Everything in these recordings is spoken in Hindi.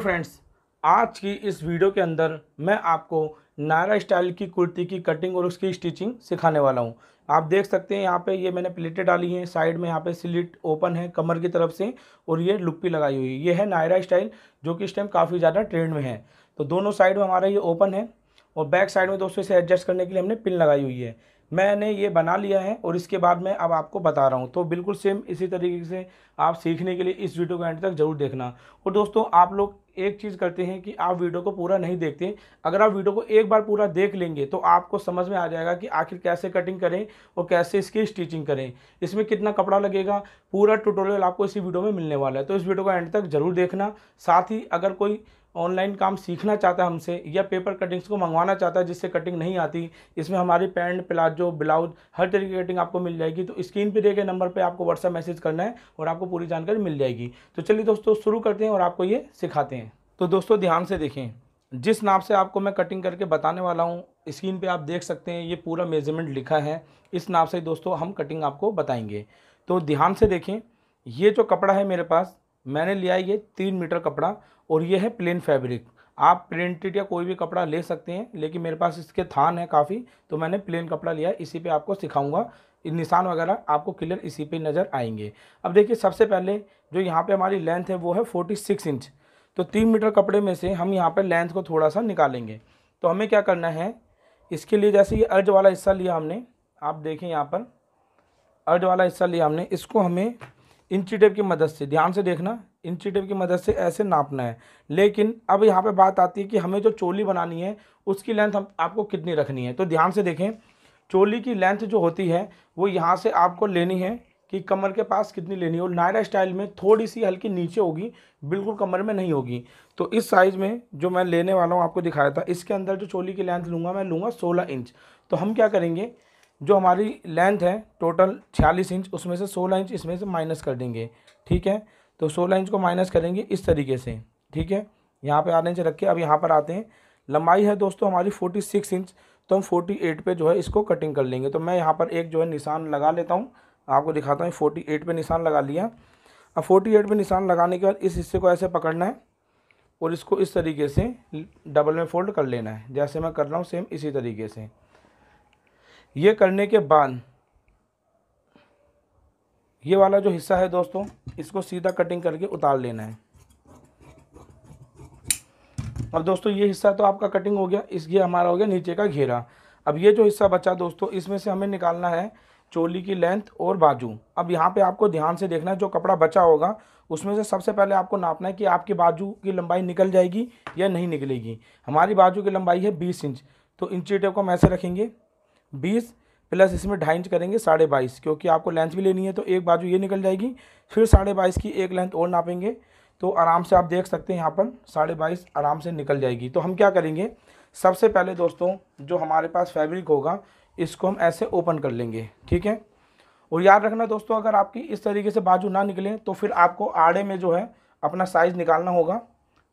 फ्रेंड्स आज की इस वीडियो के अंदर मैं आपको नायरा स्टाइल की कुर्ती की कटिंग और उसकी स्टिचिंग सिखाने वाला हूँ आप देख सकते हैं यहाँ पे ये मैंने प्लेटें डाली हैं साइड में यहाँ पे स्लिट ओपन है कमर की तरफ से और ये लुप्पी लगाई हुई है ये है नायरा स्टाइल जो कि इस टाइम काफ़ी ज़्यादा ट्रेंड में है तो दोनों साइड में हमारा ये ओपन है और बैक साइड में दोस्तों इसे एडजस्ट करने के लिए हमने पिन लगाई हुई है मैंने ये बना लिया है और इसके बाद मैं अब आपको बता रहा हूँ तो बिल्कुल सेम इसी तरीके से आप सीखने के लिए इस वीडियो को एंड तक जरूर देखना और दोस्तों आप लोग एक चीज़ करते हैं कि आप वीडियो को पूरा नहीं देखते अगर आप वीडियो को एक बार पूरा देख लेंगे तो आपको समझ में आ जाएगा कि आखिर कैसे कटिंग करें और कैसे इसकी स्टिचिंग करें इसमें कितना कपड़ा लगेगा पूरा ट्यूटोरियल आपको इसी वीडियो में मिलने वाला है तो इस वीडियो को एंड तक जरूर देखना साथ ही अगर कोई ऑनलाइन काम सीखना चाहता है हमसे या पेपर कटिंग्स को मंगवाना चाहता है जिससे कटिंग नहीं आती इसमें हमारी पैंट प्लाजो ब्लाउज हर तरीके की कटिंग आपको मिल जाएगी तो स्क्रीन पर दिए गए नंबर पर आपको व्हाट्सएप मैसेज करना है और आपको पूरी जानकारी मिल जाएगी तो चलिए दोस्तों शुरू करते हैं और आपको ये सिखाते हैं तो दोस्तों ध्यान से देखें जिस नाप से आपको मैं कटिंग करके बताने वाला हूँ स्क्रीन पे आप देख सकते हैं ये पूरा मेजरमेंट लिखा है इस नाप से दोस्तों हम कटिंग आपको बताएंगे तो ध्यान से देखें ये जो कपड़ा है मेरे पास मैंने लिया ये तीन मीटर कपड़ा और ये है प्लेन फैब्रिक आप प्रिंटेड या कोई भी कपड़ा ले सकते हैं लेकिन मेरे पास इसके थान है काफ़ी तो मैंने प्लेन कपड़ा लिया इसी पे आपको सिखाऊंगा निशान वगैरह आपको क्लियर इसी पे नज़र आएंगे अब देखिए सबसे पहले जो यहाँ पे हमारी लेंथ है वो है फोर्टी सिक्स इंच तो तीन मीटर कपड़े में से हम यहाँ पर लेंथ को थोड़ा सा निकालेंगे तो हमें क्या करना है इसके लिए जैसे ये अर्ज वाला हिस्सा लिया हमने आप देखें यहाँ पर अर्ज वाला हिस्सा लिया हमने इसको हमें इंची टेप की मदद से ध्यान से देखना इंची टेप की मदद से ऐसे नापना है लेकिन अब यहाँ पे बात आती है कि हमें जो चोली बनानी है उसकी लेंथ हम आपको कितनी रखनी है तो ध्यान से देखें चोली की लेंथ जो होती है वो यहाँ से आपको लेनी है कि कमर के पास कितनी लेनी है और नायरा स्टाइल में थोड़ी सी हल्की नीचे होगी बिल्कुल कमर में नहीं होगी तो इस साइज़ में जो मैं लेने वाला हूँ आपको दिखाया था इसके अंदर जो चोली की लेंथ लूँगा मैं लूँगा सोलह इंच तो हम क्या करेंगे जो हमारी लेंथ है टोटल छियालीस इंच उसमें से सोलह इंच इसमें से माइनस कर देंगे ठीक है तो सोलह इंच को माइनस करेंगे इस तरीके से ठीक है यहाँ पे आधा इंच रख के अब यहाँ पर आते हैं लंबाई है दोस्तों हमारी फोर्टी सिक्स इंच तो हम फोर्टी एट पे जो है इसको कटिंग कर लेंगे तो मैं यहाँ पर एक जो है निशान लगा लेता हूँ आपको दिखाता हूँ फोर्टी एट पर निशान लगा लिया अब फोर्टी एट पर निशान लगाने के बाद इस हिस्से को ऐसे पकड़ना है और इसको इस तरीके से डबल में फोल्ड कर लेना है जैसे मैं कर रहा हूँ सेम इसी तरीके से ये करने के बाद ये वाला जो हिस्सा है दोस्तों इसको सीधा कटिंग करके उतार लेना है अब दोस्तों ये हिस्सा तो आपका कटिंग हो गया इस ये हमारा हो गया नीचे का घेरा अब ये जो हिस्सा बचा दोस्तों इसमें से हमें निकालना है चोली की लेंथ और बाजू अब यहाँ पे आपको ध्यान से देखना है जो कपड़ा बचा होगा उसमें से सबसे पहले आपको नापना है कि आपकी बाजू की लंबाई निकल जाएगी या नहीं निकलेगी हमारी बाजू की लंबाई है बीस इंच तो इंची टेप को हम ऐसे रखेंगे बीस प्लस इसमें ढाई इंच करेंगे साढ़े बाईस क्योंकि आपको लेंथ भी लेनी है तो एक बाजू ये निकल जाएगी फिर साढ़े बाईस की एक लेंथ और नापेंगे तो आराम से आप देख सकते हैं यहाँ पर साढ़े बाईस आराम से निकल जाएगी तो हम क्या करेंगे सबसे पहले दोस्तों जो हमारे पास फैब्रिक होगा इसको हम ऐसे ओपन कर लेंगे ठीक है और याद रखना दोस्तों अगर आपकी इस तरीके से बाजू ना निकले तो फिर आपको आड़े में जो है अपना साइज़ निकालना होगा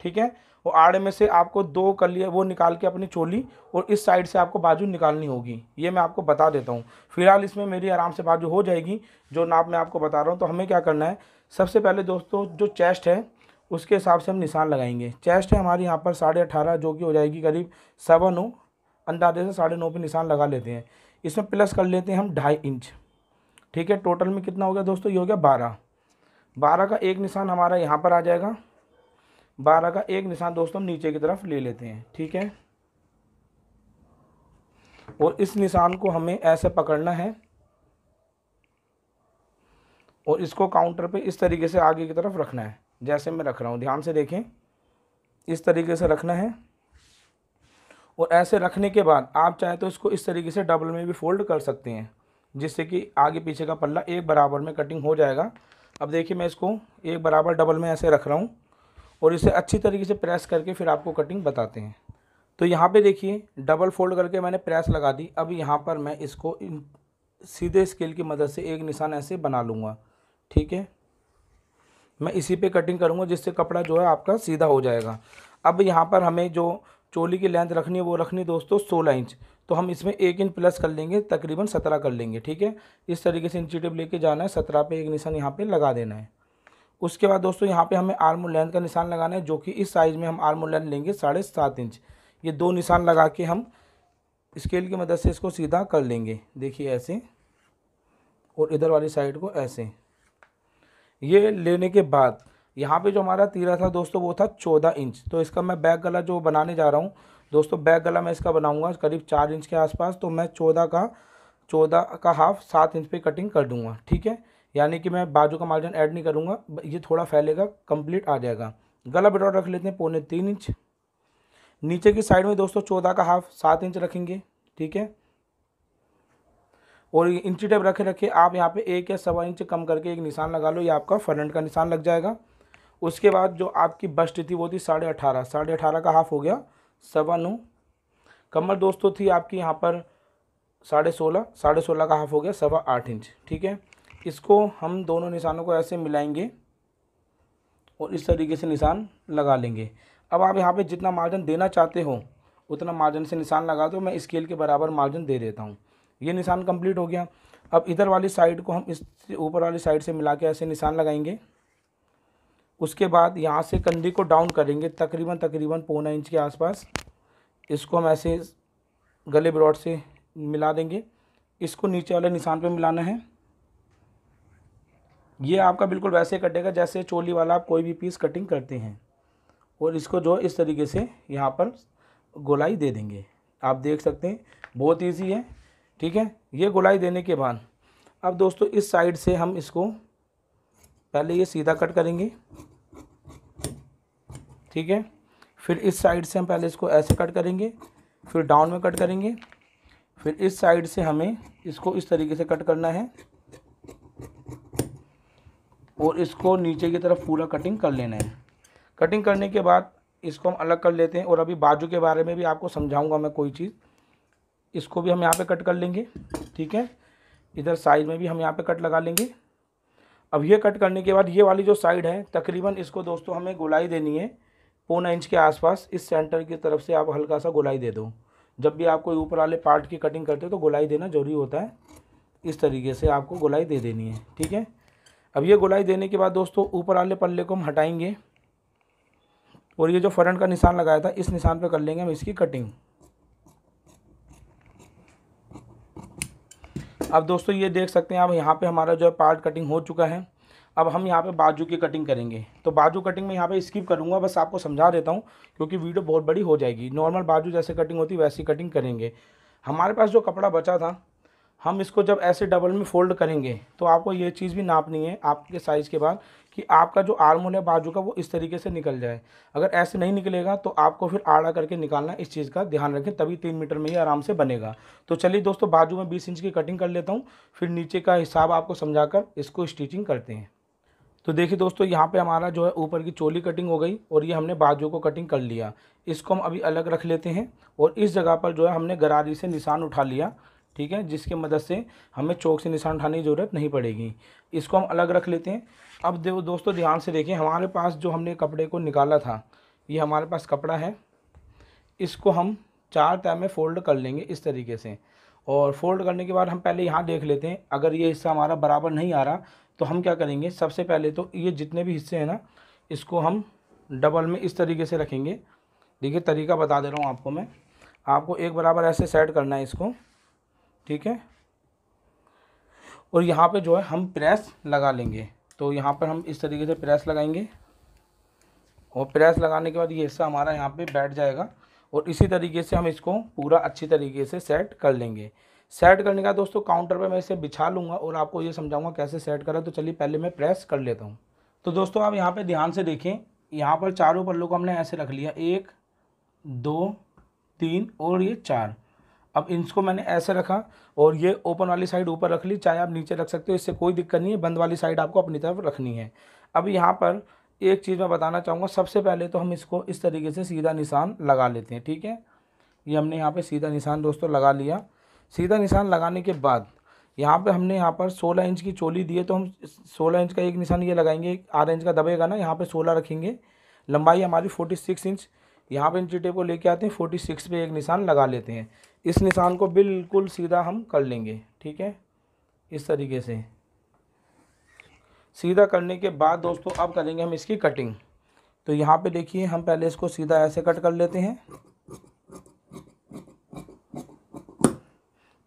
ठीक है और आड़े में से आपको दो कलिया वो निकाल के अपनी चोली और इस साइड से आपको बाजू निकालनी होगी ये मैं आपको बता देता हूँ फिलहाल इसमें मेरी आराम से बाजू हो जाएगी जो नाप मैं आपको बता रहा हूँ तो हमें क्या करना है सबसे पहले दोस्तों जो चेस्ट है उसके हिसाब से हम निशान लगाएंगे चेस्ट है हमारी यहाँ पर साढ़े अठारह जो कि हो जाएगी करीब सवा नौ अंदाजे से साढ़े नौ पर निशान लगा लेते हैं इसमें प्लस कर लेते हैं हम ढाई इंच ठीक है टोटल में कितना हो गया दोस्तों ये हो गया बारह बारह का एक निशान हमारा यहाँ पर आ जाएगा बारह का एक निशान दोस्तों हम नीचे की तरफ ले लेते हैं ठीक है और इस निशान को हमें ऐसे पकड़ना है और इसको काउंटर पे इस तरीके से आगे की तरफ रखना है जैसे मैं रख रहा हूँ ध्यान से देखें इस तरीके से रखना है और ऐसे रखने के बाद आप चाहे तो इसको इस तरीके से डबल में भी फोल्ड कर सकते हैं जिससे कि आगे पीछे का पल्ला एक बराबर में कटिंग हो जाएगा अब देखिए मैं इसको एक बराबर डबल में ऐसे रख रहा हूँ और इसे अच्छी तरीके से प्रेस करके फिर आपको कटिंग बताते हैं तो यहाँ पे देखिए डबल फोल्ड करके मैंने प्रेस लगा दी अब यहाँ पर मैं इसको इन सीधे स्केल की मदद से एक निशान ऐसे बना लूँगा ठीक है मैं इसी पे कटिंग करूँगा जिससे कपड़ा जो है आपका सीधा हो जाएगा अब यहाँ पर हमें जो चोली की लेंथ रखनी है वो रखनी दोस्तों सोलह इंच तो हम इसमें एक इंच प्लस कर लेंगे तकरीबन सत्रह कर लेंगे ठीक है इस तरीके से इंचीटिव लेके जाना है सत्रह पे एक निशान यहाँ पे लगा देना है उसके बाद दोस्तों यहाँ पे हमें आर्म लेंथ का निशान लगाना है जो कि इस साइज़ में हम आर्म लेंथ लेंगे साढ़े सात इंच ये दो निशान लगा के हम स्केल की मदद से इसको सीधा कर लेंगे देखिए ऐसे और इधर वाली साइड को ऐसे ये लेने के बाद यहाँ पे जो हमारा तीरा था दोस्तों वो था चौदह इंच तो इसका मैं बैक गला जो बनाने जा रहा हूँ दोस्तों बैक गला मैं इसका बनाऊँगा करीब चार इंच के आसपास तो मैं चौदह का चौदह का हाफ सात इंच पर कटिंग कर दूंगा ठीक है यानी कि मैं बाजू का मार्जिन ऐड नहीं करूँगा ये थोड़ा फैलेगा कंप्लीट आ जाएगा गला बिटॉट रख लेते हैं पौने तीन इंच नीचे की साइड में दोस्तों चौदह का हाफ सात इंच रखेंगे ठीक है और इंची टेप रखे रखे आप यहाँ पे एक या सवा इंच कम करके एक निशान लगा लो ये आपका फ्रंट का निशान लग जाएगा उसके बाद जो आपकी बस्ट थी वो थी साढ़े अठारह साढ़े अठारह का हाफ हो गया सवा नौ कमर दोस्तों थी आपकी यहाँ पर साढ़े सोलह साढ़े सोलह का हाफ हो गया सवा आठ इंच ठीक है इसको हम दोनों निशानों को ऐसे मिलाएंगे और इस तरीके से निशान लगा लेंगे अब आप यहाँ पे जितना मार्जिन देना चाहते हो उतना मार्जिन से निशान लगा दो मैं स्केल के बराबर मार्जिन दे देता हूँ ये निशान कंप्लीट हो गया अब इधर वाली साइड को हम इस ऊपर वाली साइड से मिला के ऐसे निशान लगाएंगे उसके बाद यहाँ से कंधे को डाउन करेंगे तकरीबन तकरीबन पौना इंच के आसपास इसको हम ऐसे गले ब्रॉड से मिला देंगे इसको नीचे वाले निशान पर मिलाना है ये आपका बिल्कुल वैसे कटेगा जैसे चोली वाला आप कोई भी पीस कटिंग करते हैं और इसको जो इस तरीके से यहाँ पर गोलाई दे देंगे आप देख सकते हैं बहुत ईजी है ठीक है ये गोलाई देने के बाद अब दोस्तों इस साइड से हम इसको पहले ये सीधा कट करेंगे ठीक है फिर इस साइड से हम पहले इसको ऐसे कट करेंगे फिर डाउन में कट करेंगे फिर इस साइड से हमें इसको इस तरीके से कट करना है और इसको नीचे की तरफ पूरा कटिंग कर लेना है कटिंग करने के बाद इसको हम अलग कर लेते हैं और अभी बाजू के बारे में भी आपको समझाऊंगा मैं कोई चीज़ इसको भी हम यहाँ पे कट कर लेंगे ठीक है इधर साइड में भी हम यहाँ पे कट लगा लेंगे अब ये कट करने के बाद ये वाली जो साइड है तकरीबन इसको दोस्तों हमें गोलाई देनी है पौना इंच के आसपास इस सेंटर की तरफ से आप हल्का सा गोलाई दे दो जब भी आप कोई ऊपर वाले पार्ट की कटिंग करते हो तो गोलाई देना ज़रूरी होता है इस तरीके से आपको गोलाई दे देनी है ठीक है अब ये गोलाई देने के बाद दोस्तों ऊपर वाले पल्ले को हम हटाएंगे और ये जो फ्रंट का निशान लगाया था इस निशान पे कर लेंगे हम इसकी कटिंग अब दोस्तों ये देख सकते हैं अब यहाँ पे हमारा जो है पार्ट कटिंग हो चुका है अब हम यहाँ पे बाजू की कटिंग करेंगे तो बाजू कटिंग में यहाँ पे स्किप करूँगा बस आपको समझा देता हूँ क्योंकि वीडियो बहुत बड़ी हो जाएगी नॉर्मल बाजू जैसे कटिंग होती वैसी कटिंग करेंगे हमारे पास जो कपड़ा बचा था हम इसको जब ऐसे डबल में फोल्ड करेंगे तो आपको ये चीज़ भी नापनी है आपके साइज़ के बाद कि आपका जो आर्मोल है बाजू का वो इस तरीके से निकल जाए अगर ऐसे नहीं निकलेगा तो आपको फिर आड़ा करके निकालना इस चीज़ का ध्यान रखें तभी तीन मीटर में ये आराम से बनेगा तो चलिए दोस्तों बाजू में बीस इंच की कटिंग कर लेता हूँ फिर नीचे का हिसाब आपको समझा कर इसको स्टिचिंग करते हैं तो देखिए दोस्तों यहाँ पर हमारा जो है ऊपर की चोली कटिंग हो गई और ये हमने बाजू को कटिंग कर लिया इसको हम अभी अलग रख लेते हैं और इस जगह पर जो है हमने गरारी से निशान उठा लिया ठीक है जिसके मदद से हमें चौक से निशान उठाने की ज़रूरत नहीं पड़ेगी इसको हम अलग रख लेते हैं अब देखो दोस्तों ध्यान से देखें हमारे पास जो हमने कपड़े को निकाला था ये हमारे पास कपड़ा है इसको हम चार टाइम में फ़ोल्ड कर लेंगे इस तरीके से और फोल्ड करने के बाद हम पहले यहाँ देख लेते हैं अगर ये हिस्सा हमारा बराबर नहीं आ रहा तो हम क्या करेंगे सबसे पहले तो ये जितने भी हिस्से हैं ना इसको हम डबल में इस तरीके से रखेंगे देखिए तरीका बता दे रहा हूँ आपको मैं आपको एक बराबर ऐसे सेट करना है इसको ठीक है और यहाँ पे जो है हम प्रेस लगा लेंगे तो यहाँ पर हम इस तरीके से प्रेस लगाएंगे और प्रेस लगाने के बाद ये हिस्सा हमारा यहाँ पे बैठ जाएगा और इसी तरीके से हम इसको पूरा अच्छी तरीके से सेट कर लेंगे सेट करने का दोस्तों काउंटर पे मैं इसे बिछा लूँगा और आपको ये समझाऊँगा कैसे सेट करें तो चलिए पहले मैं प्रेस कर लेता हूँ तो दोस्तों आप यहाँ पर ध्यान से देखें यहाँ पर चारों पल्लों को हमने ऐसे रख लिया एक दो तीन और ये चार अब इनको मैंने ऐसे रखा और ये ओपन वाली साइड ऊपर रख ली चाहे आप नीचे रख सकते हो इससे कोई दिक्कत नहीं है बंद वाली साइड आपको अपनी तरफ रखनी है अब यहाँ पर एक चीज़ मैं बताना चाहूँगा सबसे पहले तो हम इसको इस तरीके से सीधा निशान लगा लेते हैं ठीक है ये हमने यहाँ पे सीधा निशान दोस्तों लगा लिया सीधा निशान लगाने के बाद यहाँ पे हमने यहाँ पर 16 इंच की चोली दी है तो हम 16 इंच का एक निशान ये लगाएंगे आधा इंच का दबेगा ना यहाँ पे 16 रखेंगे लंबाई हमारी 46 इंच यहाँ पे इंची टेप को लेके आते हैं 46 पे एक निशान लगा लेते हैं इस निशान को बिल्कुल सीधा हम कर लेंगे ठीक है इस तरीके से सीधा करने के बाद दोस्तों अब करेंगे हम इसकी कटिंग तो यहाँ पे देखिए हम पहले इसको सीधा ऐसे कट कर लेते हैं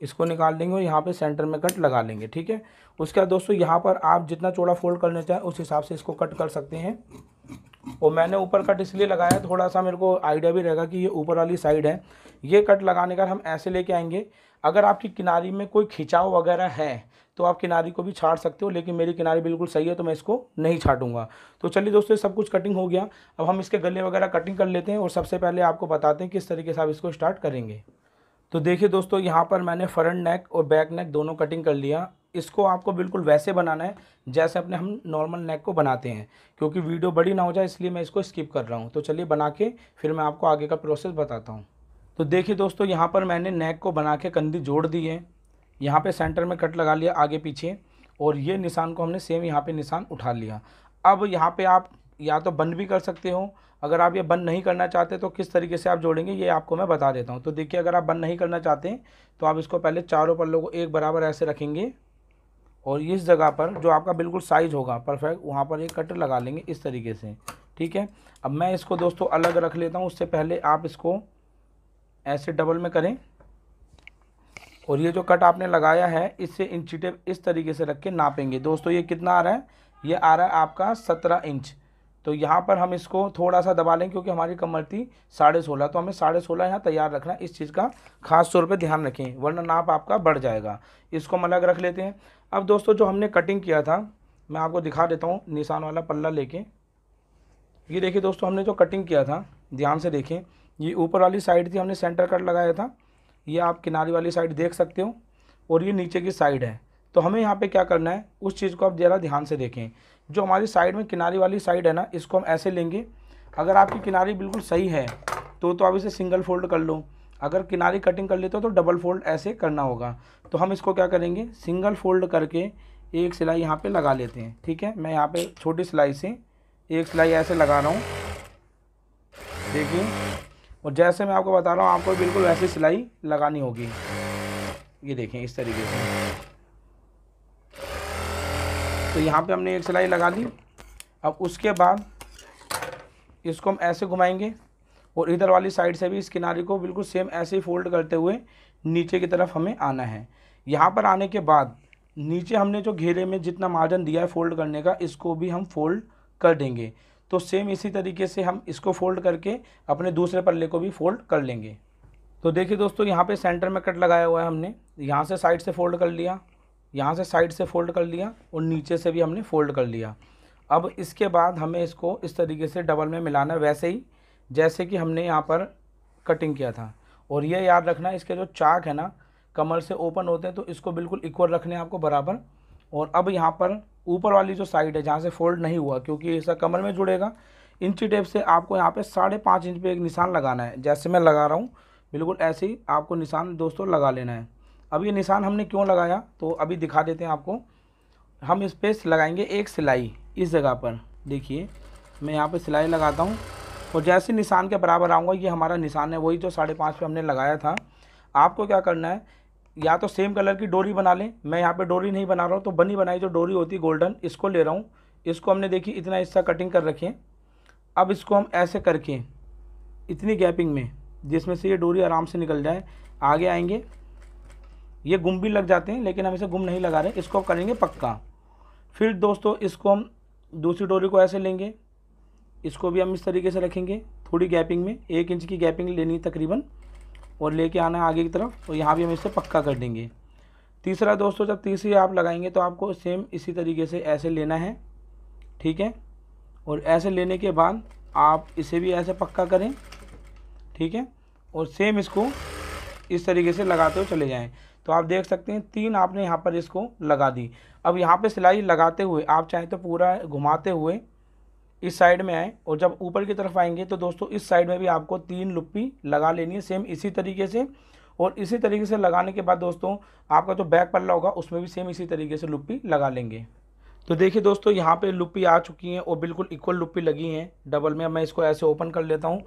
इसको निकाल देंगे और यहाँ पे सेंटर में कट लगा लेंगे ठीक है उसके बाद दोस्तों यहाँ पर आप जितना चौड़ा फोल्ड करना चाहें उस हिसाब से इसको कट कर सकते हैं और मैंने ऊपर कट इसलिए लगाया थोड़ा सा मेरे को आइडिया भी रहेगा कि ये ऊपर वाली साइड है ये कट लगाने का हम ऐसे लेके आएंगे अगर आपकी किनारी में कोई खिंचाव वगैरह है तो आप किनारी को भी छाट सकते हो लेकिन मेरी किनारी बिल्कुल सही है तो मैं इसको नहीं छाटूंगा तो चलिए दोस्तों सब कुछ कटिंग हो गया अब हम इसके गले वगैरह कटिंग कर लेते हैं और सबसे पहले आपको बताते हैं किस तरीके से आप इसको स्टार्ट करेंगे तो देखिए दोस्तों यहाँ पर मैंने फ्रंट नेक और बैक नेक दोनों कटिंग कर लिया इसको आपको बिल्कुल वैसे बनाना है जैसे अपने हम नॉर्मल नेक को बनाते हैं क्योंकि वीडियो बड़ी ना हो जाए इसलिए मैं इसको स्किप कर रहा हूँ तो चलिए बना के फिर मैं आपको आगे का प्रोसेस बताता हूँ तो देखिए दोस्तों यहाँ पर मैंने नेक को बना के कंधी जोड़ दी है यहाँ पर सेंटर में कट लगा लिया आगे पीछे और ये निशान को हमने सेम यहाँ पर निशान उठा लिया अब यहाँ पर आप या तो बंद भी कर सकते हो अगर आप ये बंद नहीं करना चाहते तो किस तरीके से आप जोड़ेंगे ये आपको मैं बता देता हूँ तो देखिए अगर आप बंद नहीं करना चाहते तो आप इसको पहले चारों पल्लों को एक बराबर ऐसे रखेंगे और इस जगह पर जो आपका बिल्कुल साइज होगा परफेक्ट वहाँ पर ये कटर लगा लेंगे इस तरीके से ठीक है अब मैं इसको दोस्तों अलग रख लेता हूँ उससे पहले आप इसको ऐसे डबल में करें और ये जो कट आपने लगाया है इससे इंची टेप इस तरीके से रख के नापेंगे दोस्तों ये कितना आ रहा है ये आ रहा है आपका सत्रह इंच तो यहाँ पर हम इसको थोड़ा सा दबा लें क्योंकि हमारी कमर थी साढ़े सोलह तो हमें साढ़े सोलह यहाँ तैयार रखना है इस चीज़ का खास तौर पे ध्यान रखें वरना नाप आपका बढ़ जाएगा इसको हम अलग रख लेते हैं अब दोस्तों जो हमने कटिंग किया था मैं आपको दिखा देता हूँ निशान वाला पल्ला लेके ये देखिए दोस्तों हमने जो कटिंग किया था ध्यान से देखें ये ऊपर वाली साइड थी हमने सेंटर कट लगाया था ये आप किनारे वाली साइड देख सकते हो और ये नीचे की साइड है तो हमें यहाँ पे क्या करना है उस चीज़ को आप ज़रा ध्यान से देखें जो हमारी साइड में किनारी वाली साइड है ना इसको हम ऐसे लेंगे अगर आपकी किनारी बिल्कुल सही है तो तो आप इसे सिंगल फोल्ड कर लो अगर किनारी कटिंग कर लेते हो तो डबल फोल्ड ऐसे करना होगा तो हम इसको क्या करेंगे सिंगल फोल्ड करके एक सिलाई यहाँ पर लगा लेते हैं ठीक है मैं यहाँ पर छोटी सिलाई से एक सिलाई ऐसे लगा रहा हूँ देखिए और जैसे मैं आपको बता रहा हूँ आपको बिल्कुल वैसी सिलाई लगानी होगी ये देखें इस तरीके से तो यहाँ पे हमने एक सिलाई लगा ली अब उसके बाद इसको हम ऐसे घुमाएंगे और इधर वाली साइड से भी इस किनारे को बिल्कुल सेम ऐसे ही फोल्ड करते हुए नीचे की तरफ हमें आना है यहाँ पर आने के बाद नीचे हमने जो घेरे में जितना मार्जिन दिया है फोल्ड करने का इसको भी हम फोल्ड कर देंगे तो सेम इसी तरीके से हम इसको फोल्ड करके अपने दूसरे पल्ले को भी फोल्ड कर लेंगे तो देखिए दोस्तों यहाँ पे सेंटर में कट लगाया हुआ है हमने यहाँ से साइड से फोल्ड कर लिया यहाँ से साइड से फोल्ड कर लिया और नीचे से भी हमने फोल्ड कर लिया अब इसके बाद हमें इसको इस तरीके से डबल में मिलाना वैसे ही जैसे कि हमने यहाँ पर कटिंग किया था और ये याद रखना इसके जो चाक है ना कमर से ओपन होते हैं तो इसको बिल्कुल इक्वल रखने आपको बराबर और अब यहाँ पर ऊपर वाली जो साइड है जहाँ से फोल्ड नहीं हुआ क्योंकि ऐसा कमर में जुड़ेगा इंची टेप से आपको यहाँ पे साढ़े पाँच इंच पे एक निशान लगाना है जैसे मैं लगा रहा हूँ बिल्कुल ऐसे ही आपको निशान दोस्तों लगा लेना है अब ये निशान हमने क्यों लगाया तो अभी दिखा देते हैं आपको हम इस पर लगाएंगे एक सिलाई इस जगह पर देखिए मैं यहाँ पर सिलाई लगाता हूँ और जैसे निशान के बराबर आऊँगा ये हमारा निशान है वही जो साढ़े पाँच पे हमने लगाया था आपको क्या करना है या तो सेम कलर की डोरी बना लें मैं यहाँ पे डोरी नहीं बना रहा हूँ तो बनी बनाई जो डोरी होती है गोल्डन इसको ले रहा हूँ इसको हमने देखी इतना हिस्सा कटिंग कर रखें अब इसको हम ऐसे करके इतनी गैपिंग में जिसमें से ये डोरी आराम से निकल जाए आगे आएंगे ये गुम भी लग जाते हैं लेकिन हम इसे गुम नहीं लगा रहे इसको आप करेंगे पक्का फिर दोस्तों इसको हम दूसरी डोरी को ऐसे लेंगे इसको भी हम इस तरीके से रखेंगे थोड़ी गैपिंग में एक इंच की गैपिंग लेनी तकरीबन और लेके आना आगे की तरफ और यहाँ भी हम इसे पक्का कर देंगे तीसरा दोस्तों जब तीसरी आप लगाएंगे तो आपको सेम इसी तरीके से ऐसे लेना है ठीक है और ऐसे लेने के बाद आप इसे भी ऐसे पक्का करें ठीक है और सेम इसको इस तरीके से लगाते हुए चले जाएँ तो आप देख सकते हैं तीन आपने यहाँ पर इसको लगा दी अब यहाँ पे सिलाई लगाते हुए आप चाहें तो पूरा घुमाते हुए इस साइड में आए और जब ऊपर की तरफ आएंगे तो दोस्तों इस साइड में भी आपको तीन लुप्पी लगा लेनी है सेम इसी तरीके से और इसी तरीके से लगाने के बाद दोस्तों आपका जो बैक पल्ला होगा उसमें भी सेम इसी तरीके से लुप्पी लगा लेंगे तो देखिए दोस्तों यहाँ पे लुप्पी आ चुकी हैं और बिल्कुल इक्वल लुप्पी लगी हैं डबल में मैं इसको ऐसे ओपन कर लेता हूँ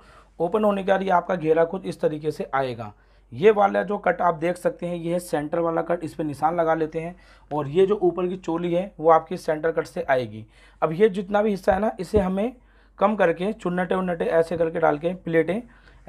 ओपन होने के बाद ये आपका घेरा कुछ इस तरीके से आएगा ये वाला जो कट आप देख सकते हैं ये है सेंटर वाला कट इस पर निशान लगा लेते हैं और ये जो ऊपर की चोली है वो आपकी सेंटर कट से आएगी अब ये जितना भी हिस्सा है ना इसे हमें कम करके चुन्नटे उन्नटे ऐसे करके डाल के प्लेटें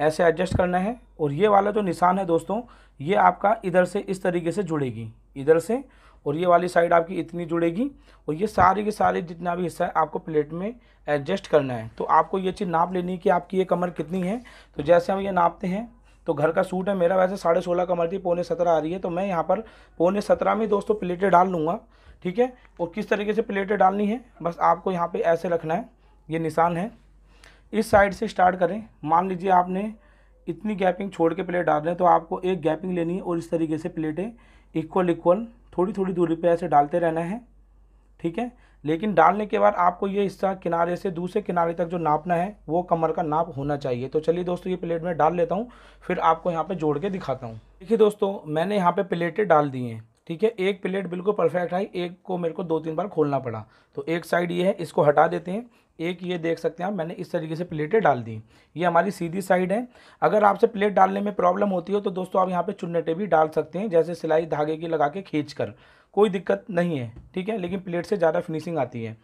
ऐसे एडजस्ट करना है और ये वाला जो निशान है दोस्तों ये आपका इधर से इस तरीके से जुड़ेगी इधर से और ये वाली साइड आपकी इतनी जुड़ेगी और ये सारी के सारी जितना भी हिस्सा है आपको प्लेट में एडजस्ट करना है तो आपको ये चीज़ नाप लेनी है कि आपकी ये कमर कितनी है तो जैसे हम ये नापते हैं तो घर का सूट है मेरा वैसे साढ़े सोलह का मर्जी पौने सत्रह आ रही है तो मैं यहाँ पर पौने सत्रह में दोस्तों प्लेटें डाल लूँगा ठीक है और किस तरीके से प्लेटें डालनी है बस आपको यहाँ पर ऐसे रखना है ये निशान है इस साइड से स्टार्ट करें मान लीजिए आपने इतनी गैपिंग छोड़ के प्लेट डाल रहे हैं तो आपको एक गैपिंग लेनी है और इस तरीके से प्लेटें इक्वल इक्वल थोड़ी थोड़ी दूरी पे ऐसे डालते रहना है ठीक है लेकिन डालने के बाद आपको ये हिस्सा किनारे से दूसरे किनारे तक जो नापना है वो कमर का नाप होना चाहिए तो चलिए दोस्तों ये प्लेट में डाल लेता हूँ फिर आपको यहाँ पर जोड़ के दिखाता हूँ देखिए दोस्तों मैंने यहाँ पर प्लेटें डाल दी हैं ठीक है एक प्लेट बिल्कुल परफेक्ट आई एक को मेरे को दो तीन बार खोलना पड़ा तो एक साइड ये है इसको हटा देते हैं एक ये देख सकते हैं आप मैंने इस तरीके से प्लेटें डाल दी ये हमारी सीधी साइड है अगर आपसे प्लेट डालने में प्रॉब्लम होती हो तो दोस्तों आप यहाँ पे चुन्नटें भी डाल सकते हैं जैसे सिलाई धागे की लगा के खींच कर कोई दिक्कत नहीं है ठीक है लेकिन प्लेट से ज़्यादा फिनिशिंग आती है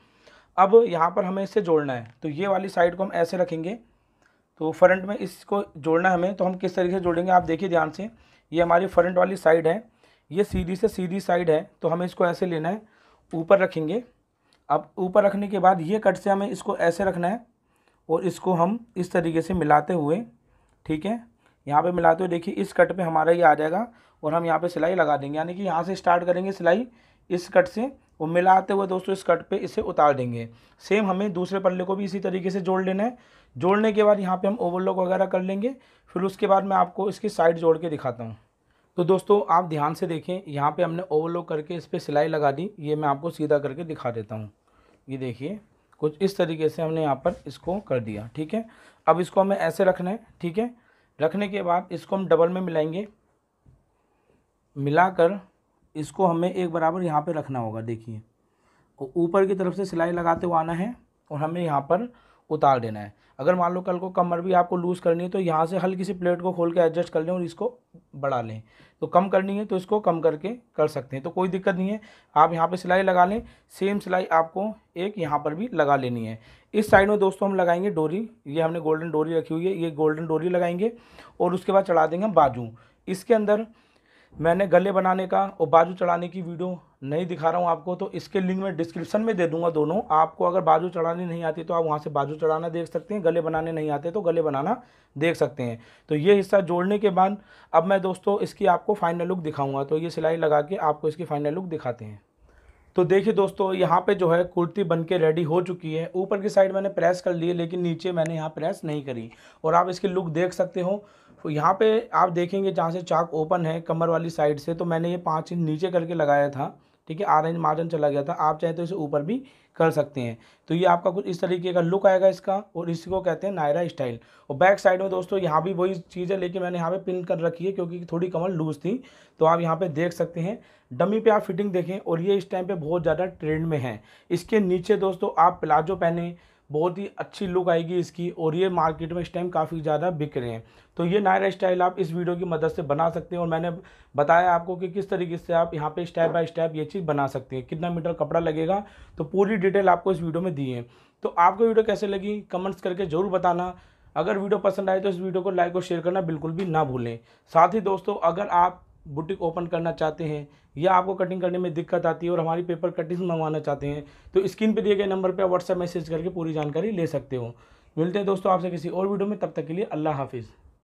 अब यहाँ पर हमें इससे जोड़ना है तो ये वाली साइड को हम ऐसे रखेंगे तो फ्रंट में इसको जोड़ना है हमें तो हम किस तरीके से जोड़ेंगे आप देखिए ध्यान से ये हमारी फ्रंट वाली साइड है ये सीधी से सीधी साइड है तो हमें इसको ऐसे लेना है ऊपर रखेंगे अब ऊपर रखने के बाद ये कट से हमें इसको ऐसे रखना है और इसको हम इस तरीके से मिलाते हुए ठीक है यहाँ पे मिलाते हुए देखिए इस कट पे हमारा ये आ जाएगा और हम यहाँ पे सिलाई लगा देंगे यानी कि यहाँ से स्टार्ट करेंगे सिलाई इस कट से और मिलाते हुए दोस्तों इस कट पे इसे उतार देंगे सेम हमें दूसरे पल्ले को भी इसी तरीके से जोड़ लेना है जोड़ने के बाद यहाँ पे हम ओवरलॉक वगैरह कर लेंगे फिर उसके बाद मैं आपको इसकी साइड जोड़ के दिखाता हूँ तो दोस्तों आप ध्यान से देखें यहाँ पे हमने ओवरलॉक करके इस पर सिलाई लगा दी ये मैं आपको सीधा करके दिखा देता हूँ ये देखिए कुछ इस तरीके से हमने यहाँ पर इसको कर दिया ठीक है अब इसको हमें ऐसे रखना है ठीक है रखने के बाद इसको हम डबल में मिलाएंगे मिलाकर इसको हमें एक बराबर यहाँ पर रखना होगा देखिए ऊपर की तरफ से सिलाई लगाते हुए आना है और हमें यहाँ पर उतार देना है अगर मान लो कल को कमर भी आपको लूज़ करनी है तो यहाँ से हल्की सी प्लेट को खोल के एडजस्ट कर लें और इसको बढ़ा लें तो कम करनी है तो इसको कम करके कर सकते हैं तो कोई दिक्कत नहीं है आप यहाँ पे सिलाई लगा लें सेम सिलाई आपको एक यहाँ पर भी लगा लेनी है इस साइड में दोस्तों हम लगाएंगे डोरी ये हमने गोल्डन डोरी रखी हुई है ये गोल्डन डोरी लगाएंगे और उसके बाद चढ़ा देंगे हम बाजू इसके अंदर मैंने गले बनाने का और बाजू चढ़ाने की वीडियो नहीं दिखा रहा हूँ आपको तो इसके लिंक मैं डिस्क्रिप्शन में दे दूंगा दोनों आपको अगर बाजू चढ़ानी नहीं आती तो आप वहाँ से बाजू चढ़ाना देख सकते हैं गले बनाने नहीं आते तो गले बनाना देख सकते हैं तो ये हिस्सा जोड़ने के बाद अब मैं दोस्तों इसकी आपको फाइनल लुक दिखाऊँगा तो ये सिलाई लगा के आपको इसकी फाइनल लुक दिखाते हैं तो देखिए दोस्तों यहाँ पे जो है कुर्ती बन के रेडी हो चुकी है ऊपर की साइड मैंने प्रेस कर ली है लेकिन नीचे मैंने यहाँ प्रेस नहीं करी और आप इसकी लुक देख सकते हो तो यहाँ पे आप देखेंगे जहाँ से चाक ओपन है कमर वाली साइड से तो मैंने ये पाँच इंच नीचे करके लगाया था ठीक है आधा इंच मार्जिन चला गया था आप चाहे तो इसे ऊपर भी कर सकते हैं तो ये आपका कुछ इस तरीके का लुक आएगा इसका और इसी को कहते हैं नायरा स्टाइल और बैक साइड में दोस्तों यहाँ भी वही चीज़ है लेकिन मैंने यहाँ पे पिन कर रखी है क्योंकि थोड़ी कमर लूज़ थी तो आप यहाँ पे देख सकते हैं डमी पे आप फिटिंग देखें और ये इस टाइम पे बहुत ज़्यादा ट्रेंड में है इसके नीचे दोस्तों आप प्लाजो पहने बहुत ही अच्छी लुक आएगी इसकी और ये मार्केट में इस टाइम काफ़ी ज़्यादा बिक रहे हैं तो ये नायरा स्टाइल आप इस वीडियो की मदद से बना सकते हैं और मैंने बताया आपको कि किस तरीके से आप यहाँ पे स्टेप बाय स्टेप ये चीज़ बना सकते हैं कितना मीटर कपड़ा लगेगा तो पूरी डिटेल आपको इस वीडियो में दी है तो आपको वीडियो कैसे लगी कमेंट्स करके ज़रूर बताना अगर वीडियो पसंद आए तो इस वीडियो को लाइक और शेयर करना बिल्कुल भी ना भूलें साथ ही दोस्तों अगर आप बुटीक ओपन करना चाहते हैं या आपको कटिंग करने में दिक्कत आती है और हमारी पेपर कटिंग मंगवाना चाहते हैं तो स्क्रीन पर दिए गए नंबर पर व्हाट्सएप मैसेज करके पूरी जानकारी ले सकते हो मिलते हैं दोस्तों आपसे किसी और वीडियो में तब तक के लिए अल्लाह हाफिज़